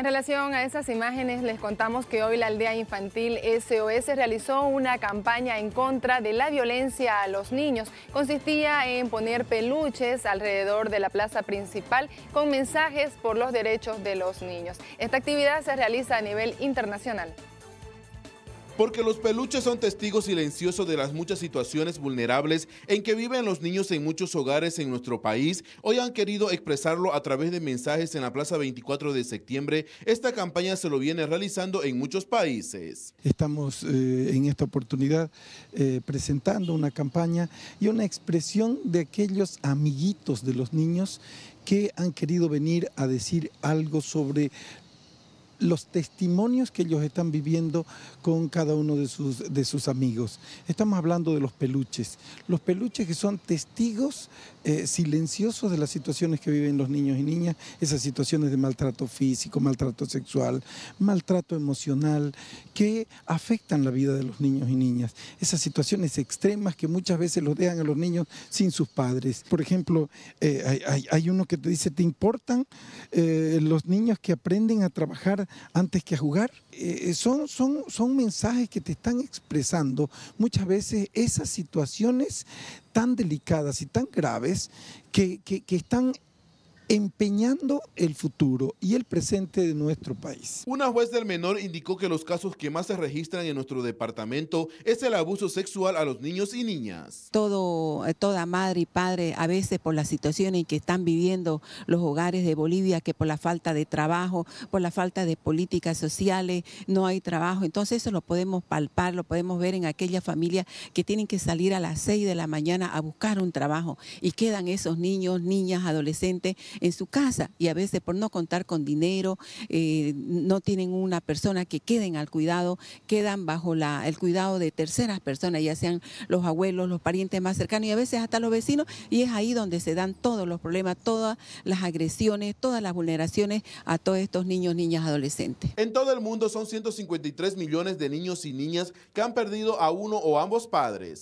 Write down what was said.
En relación a esas imágenes, les contamos que hoy la aldea infantil SOS realizó una campaña en contra de la violencia a los niños. Consistía en poner peluches alrededor de la plaza principal con mensajes por los derechos de los niños. Esta actividad se realiza a nivel internacional porque los peluches son testigos silenciosos de las muchas situaciones vulnerables en que viven los niños en muchos hogares en nuestro país. Hoy han querido expresarlo a través de mensajes en la Plaza 24 de septiembre. Esta campaña se lo viene realizando en muchos países. Estamos eh, en esta oportunidad eh, presentando una campaña y una expresión de aquellos amiguitos de los niños que han querido venir a decir algo sobre los testimonios que ellos están viviendo con cada uno de sus, de sus amigos. Estamos hablando de los peluches, los peluches que son testigos eh, silenciosos de las situaciones que viven los niños y niñas, esas situaciones de maltrato físico, maltrato sexual, maltrato emocional, que afectan la vida de los niños y niñas, esas situaciones extremas que muchas veces los dejan a los niños sin sus padres. Por ejemplo, eh, hay, uno que te dice, ¿te importan eh, los niños que aprenden a trabajar antes que a jugar. Eh, eh, son, son, son mensajes que te están expresando muchas veces esas situaciones tan delicadas y tan graves que, que, que están empeñando el futuro y el presente de nuestro país. Una juez del menor indicó que los casos que más se registran en nuestro departamento es el abuso sexual a los niños y niñas. Todo, eh, toda madre y padre, a veces por la situación en que están viviendo los hogares de Bolivia, que por la falta de trabajo, por la falta de políticas sociales, no hay trabajo. Entonces eso lo podemos palpar, lo podemos ver en aquellas familias que tienen que salir a las 6 de la mañana a buscar un trabajo y quedan esos niños, niñas, adolescentes en su casa y a veces por no contar con dinero, eh, no tienen una persona que queden al cuidado, quedan bajo la, el cuidado de terceras personas, ya sean los abuelos, los parientes más cercanos y a veces hasta los vecinos y es ahí donde se dan todos los problemas, todas las agresiones, todas las vulneraciones a todos estos niños, niñas, adolescentes. En todo el mundo son 153 millones de niños y niñas que han perdido a uno o ambos padres.